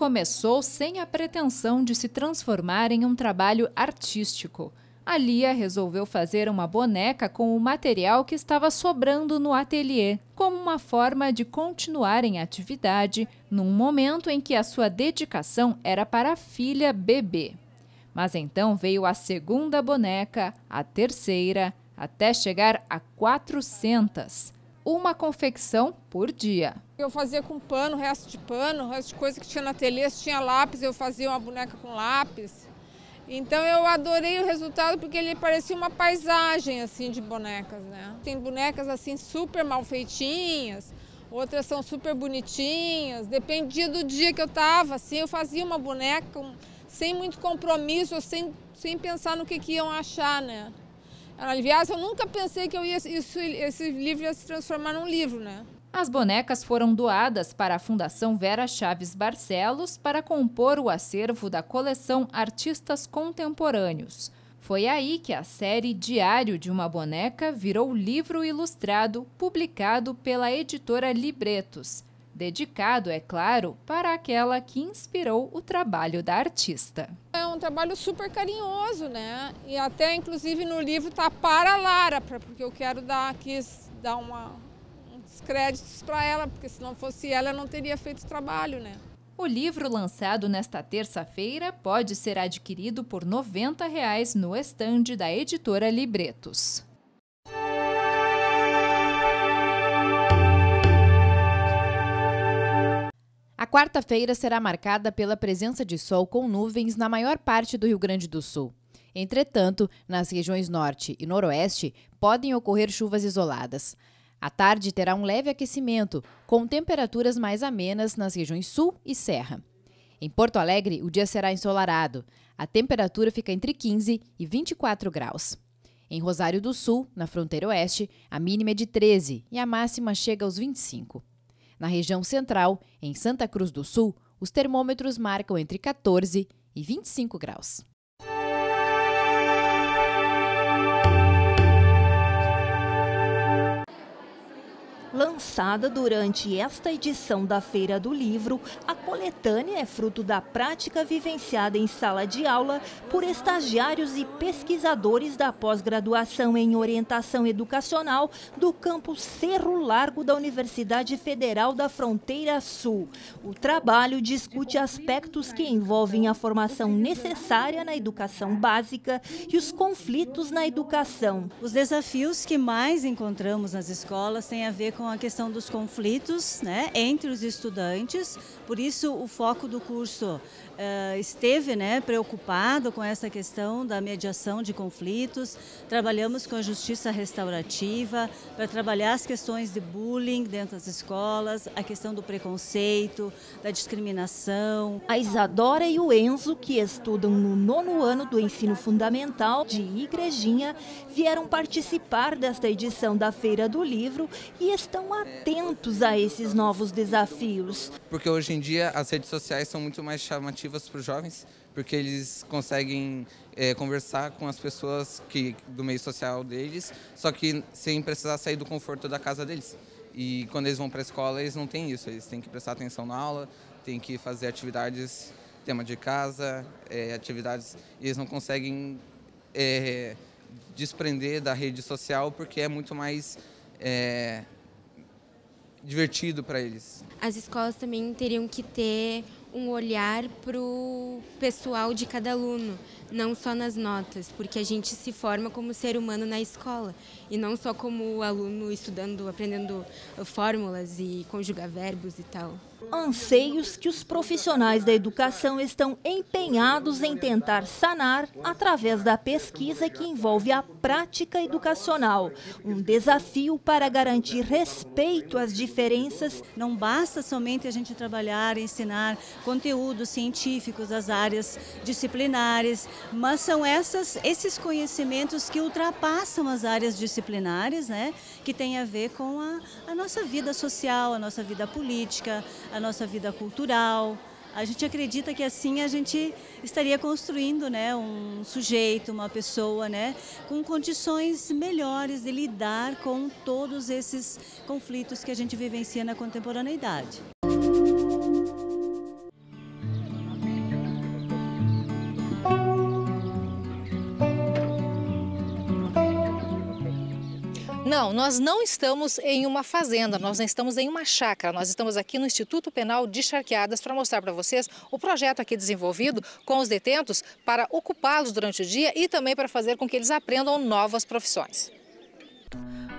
começou sem a pretensão de se transformar em um trabalho artístico. A Lia resolveu fazer uma boneca com o material que estava sobrando no ateliê, como uma forma de continuar em atividade num momento em que a sua dedicação era para a filha bebê. Mas então veio a segunda boneca, a terceira, até chegar a 400, uma confecção por dia. Eu fazia com pano, resto de pano, resto de coisa que tinha na telha. Se tinha lápis, eu fazia uma boneca com lápis. Então eu adorei o resultado porque ele parecia uma paisagem assim de bonecas, né? Tem bonecas assim super mal feitinhas, outras são super bonitinhas. Dependia do dia que eu tava, assim, eu fazia uma boneca sem muito compromisso, sem, sem pensar no que, que iam achar, né? Aliás, eu nunca pensei que eu ia, isso, esse livro ia se transformar num livro, né? As bonecas foram doadas para a Fundação Vera Chaves Barcelos para compor o acervo da coleção Artistas Contemporâneos. Foi aí que a série Diário de uma Boneca virou livro ilustrado publicado pela editora Libretos, dedicado, é claro, para aquela que inspirou o trabalho da artista. É um trabalho super carinhoso, né? E até inclusive no livro tá para Lara, porque eu quero dar quis dar uma créditos para ela, porque se não fosse ela, não teria feito o trabalho, né? O livro lançado nesta terça-feira pode ser adquirido por R$ 90 reais no estande da editora Libretos. A quarta-feira será marcada pela presença de sol com nuvens na maior parte do Rio Grande do Sul. Entretanto, nas regiões norte e noroeste, podem ocorrer chuvas isoladas. A tarde terá um leve aquecimento, com temperaturas mais amenas nas regiões Sul e Serra. Em Porto Alegre, o dia será ensolarado. A temperatura fica entre 15 e 24 graus. Em Rosário do Sul, na fronteira oeste, a mínima é de 13 e a máxima chega aos 25. Na região central, em Santa Cruz do Sul, os termômetros marcam entre 14 e 25 graus. Lançada durante esta edição da Feira do Livro, a coletânea é fruto da prática vivenciada em sala de aula por estagiários e pesquisadores da pós-graduação em orientação educacional do campus Cerro Largo da Universidade Federal da Fronteira Sul. O trabalho discute aspectos que envolvem a formação necessária na educação básica e os conflitos na educação. Os desafios que mais encontramos nas escolas têm a ver com a questão dos conflitos né, entre os estudantes, por isso o foco do curso uh, esteve né, preocupado com essa questão da mediação de conflitos. Trabalhamos com a justiça restaurativa para trabalhar as questões de bullying dentro das escolas, a questão do preconceito, da discriminação. A Isadora e o Enzo, que estudam no nono ano do ensino fundamental de Igrejinha, vieram participar desta edição da Feira do Livro e estão atentos a esses novos desafios. Porque hoje em dia as redes sociais são muito mais chamativas para os jovens, porque eles conseguem é, conversar com as pessoas que do meio social deles, só que sem precisar sair do conforto da casa deles. E quando eles vão para a escola, eles não têm isso, eles têm que prestar atenção na aula, têm que fazer atividades, tema de casa, é, atividades, e eles não conseguem é, desprender da rede social porque é muito mais é, divertido para eles. As escolas também teriam que ter um olhar para o pessoal de cada aluno, não só nas notas, porque a gente se forma como ser humano na escola e não só como aluno estudando, aprendendo eh, fórmulas e conjugar verbos e tal anseios que os profissionais da educação estão empenhados em tentar sanar através da pesquisa que envolve a prática educacional. Um desafio para garantir respeito às diferenças. Não basta somente a gente trabalhar e ensinar conteúdos científicos das áreas disciplinares, mas são essas, esses conhecimentos que ultrapassam as áreas disciplinares, né, que tem a ver com a, a nossa vida social, a nossa vida política, a nossa vida cultural. A gente acredita que assim a gente estaria construindo né, um sujeito, uma pessoa, né, com condições melhores de lidar com todos esses conflitos que a gente vivencia na contemporaneidade. Não, nós não estamos em uma fazenda, nós não estamos em uma chácara. Nós estamos aqui no Instituto Penal de Charqueadas para mostrar para vocês o projeto aqui desenvolvido com os detentos para ocupá-los durante o dia e também para fazer com que eles aprendam novas profissões.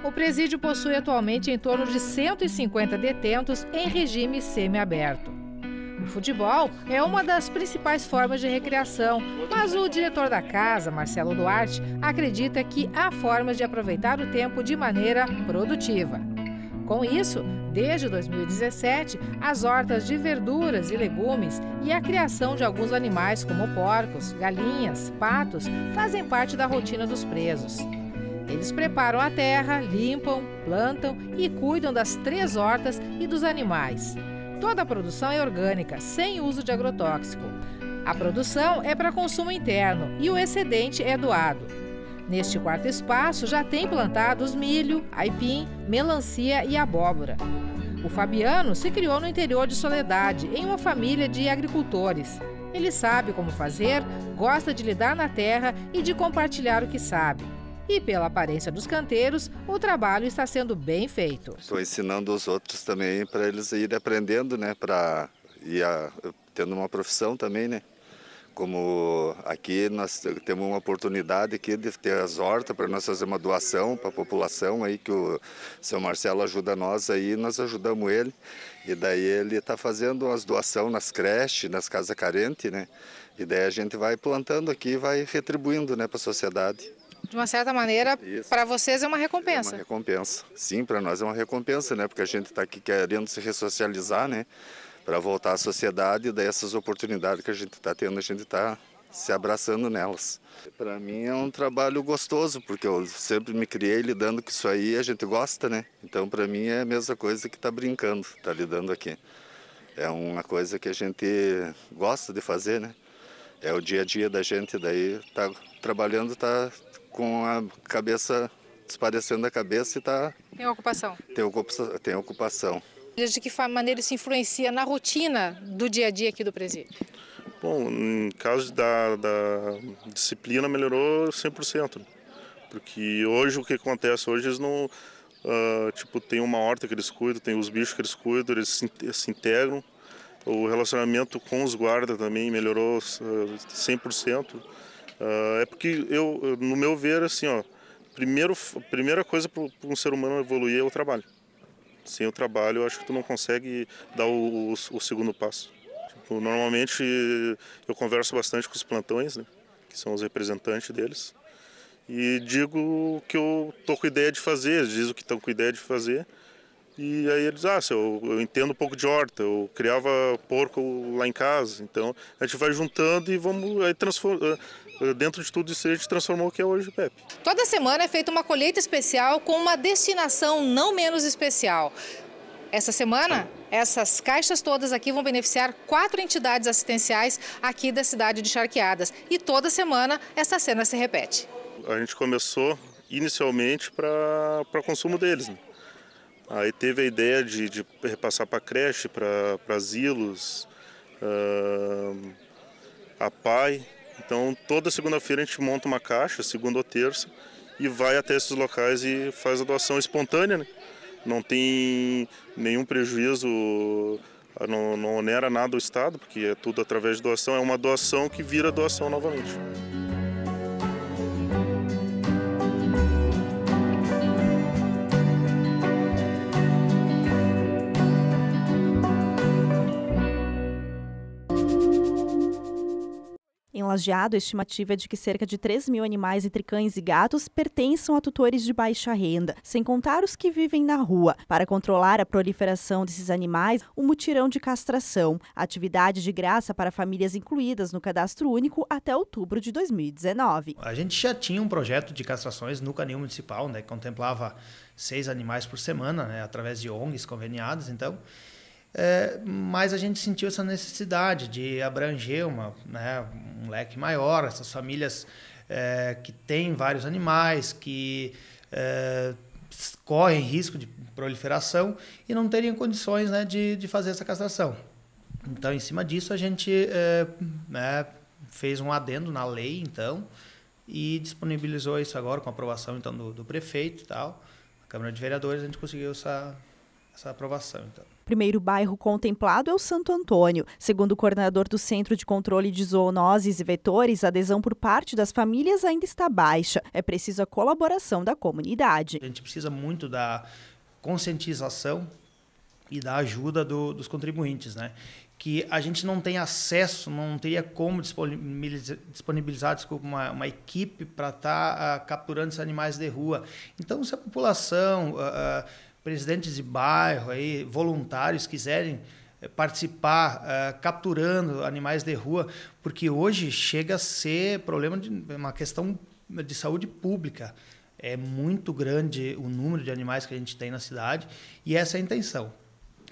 O presídio possui atualmente em torno de 150 detentos em regime semiaberto. O futebol é uma das principais formas de recreação, mas o diretor da casa, Marcelo Duarte, acredita que há formas de aproveitar o tempo de maneira produtiva. Com isso, desde 2017, as hortas de verduras e legumes e a criação de alguns animais como porcos, galinhas, patos fazem parte da rotina dos presos. Eles preparam a terra, limpam, plantam e cuidam das três hortas e dos animais. Toda a produção é orgânica, sem uso de agrotóxico. A produção é para consumo interno e o excedente é doado. Neste quarto espaço já tem plantados milho, aipim, melancia e abóbora. O Fabiano se criou no interior de Soledade, em uma família de agricultores. Ele sabe como fazer, gosta de lidar na terra e de compartilhar o que sabe e pela aparência dos canteiros, o trabalho está sendo bem feito. Estou ensinando os outros também para eles irem aprendendo, né? Para ir a, tendo uma profissão também, né? Como aqui nós temos uma oportunidade aqui de ter as hortas para nós fazer uma doação para a população aí que o seu Marcelo ajuda nós aí, nós ajudamos ele e daí ele está fazendo as doações nas creches, nas casas carentes, né? E daí a gente vai plantando aqui, vai retribuindo, né, para a sociedade. De uma certa maneira, para vocês é uma recompensa. É uma recompensa. Sim, para nós é uma recompensa, né? Porque a gente está aqui querendo se ressocializar, né? Para voltar à sociedade e dessas oportunidades que a gente está tendo, a gente está se abraçando nelas. Para mim é um trabalho gostoso, porque eu sempre me criei lidando com isso aí, a gente gosta, né? Então para mim é a mesma coisa que tá brincando, tá lidando aqui. É uma coisa que a gente gosta de fazer, né? É o dia a dia da gente, daí tá trabalhando, tá com a cabeça desparecendo da cabeça e está tem ocupação tem ocupação tem ocupação de que maneira isso influencia na rotina do dia a dia aqui do presídio bom em caso da, da disciplina melhorou 100% né? porque hoje o que acontece hoje eles não uh, tipo tem uma horta que eles cuidam tem os bichos que eles cuidam eles se, se integram o relacionamento com os guardas também melhorou uh, ah, 100% Uh, é porque eu, no meu ver, assim, ó, primeiro, primeira coisa para um ser humano evoluir é o trabalho. Sem o trabalho, eu acho que tu não consegue dar o, o, o segundo passo. Tipo, normalmente, eu converso bastante com os plantões, né, que são os representantes deles, e digo que eu tô com ideia de fazer, eles dizem que estão com ideia de fazer, e aí eles, ah, eu, eu entendo um pouco de horta, eu criava porco lá em casa, então a gente vai juntando e vamos aí transforma, dentro de tudo isso a gente transformou o que é hoje o PEP. Toda semana é feita uma colheita especial com uma destinação não menos especial. Essa semana, essas caixas todas aqui vão beneficiar quatro entidades assistenciais aqui da cidade de Charqueadas. E toda semana essa cena se repete. A gente começou inicialmente para consumo deles. Né? Aí teve a ideia de, de repassar para creche, para asilos, uh, a PAI. Então, toda segunda-feira a gente monta uma caixa, segunda ou terça, e vai até esses locais e faz a doação espontânea. Né? Não tem nenhum prejuízo, ah, não, não onera nada o Estado, porque é tudo através de doação. É uma doação que vira doação novamente. Lajeado, a estimativa é de que cerca de 3 mil animais, entre cães e gatos, pertençam a tutores de baixa renda, sem contar os que vivem na rua. Para controlar a proliferação desses animais, um mutirão de castração, atividade de graça para famílias incluídas no cadastro único até outubro de 2019. A gente já tinha um projeto de castrações no canil municipal, né, que contemplava seis animais por semana, né, através de ONGs conveniadas, então. É, mas a gente sentiu essa necessidade de abranger uma, né, um leque maior, essas famílias é, que têm vários animais, que é, correm risco de proliferação e não teriam condições né, de, de fazer essa castração. Então, em cima disso, a gente é, né, fez um adendo na lei, então, e disponibilizou isso agora com aprovação então do, do prefeito e tal, a Câmara de Vereadores, a gente conseguiu essa essa aprovação. Então. Primeiro bairro contemplado é o Santo Antônio. Segundo o coordenador do Centro de Controle de Zoonoses e Vetores, a adesão por parte das famílias ainda está baixa. É preciso a colaboração da comunidade. A gente precisa muito da conscientização e da ajuda do, dos contribuintes, né? que a gente não tem acesso, não teria como disponibilizar, desculpa, uma, uma equipe para estar tá, uh, capturando esses animais de rua. Então, se a população uh, uh, presidentes de bairro, aí, voluntários quiserem eh, participar uh, capturando animais de rua, porque hoje chega a ser problema de uma questão de saúde pública. É muito grande o número de animais que a gente tem na cidade e essa é a intenção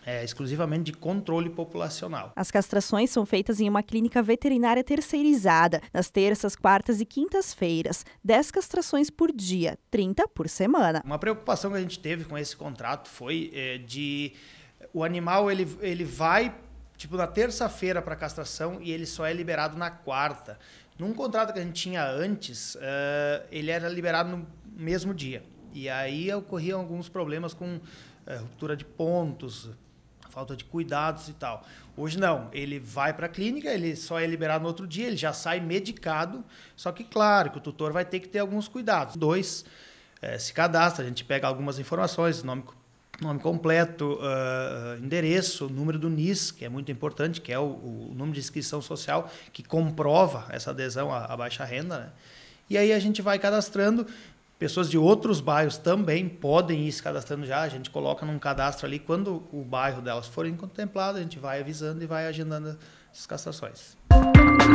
é, exclusivamente de controle populacional. As castrações são feitas em uma clínica veterinária terceirizada, nas terças, quartas e quintas-feiras. 10 castrações por dia, 30 por semana. Uma preocupação que a gente teve com esse contrato foi é, de. O animal ele, ele vai tipo na terça-feira para castração e ele só é liberado na quarta. Num contrato que a gente tinha antes, uh, ele era liberado no mesmo dia. E aí ocorriam alguns problemas com uh, ruptura de pontos, falta de cuidados e tal. Hoje não, ele vai para a clínica, ele só é liberado no outro dia, ele já sai medicado, só que claro que o tutor vai ter que ter alguns cuidados. Dois, é, se cadastra, a gente pega algumas informações, nome, nome completo, uh, endereço, número do NIS, que é muito importante, que é o, o número de inscrição social que comprova essa adesão à, à baixa renda, né? E aí a gente vai cadastrando, Pessoas de outros bairros também podem ir se cadastrando já. A gente coloca num cadastro ali. Quando o bairro delas forem contemplado, a gente vai avisando e vai agendando as castrações. Música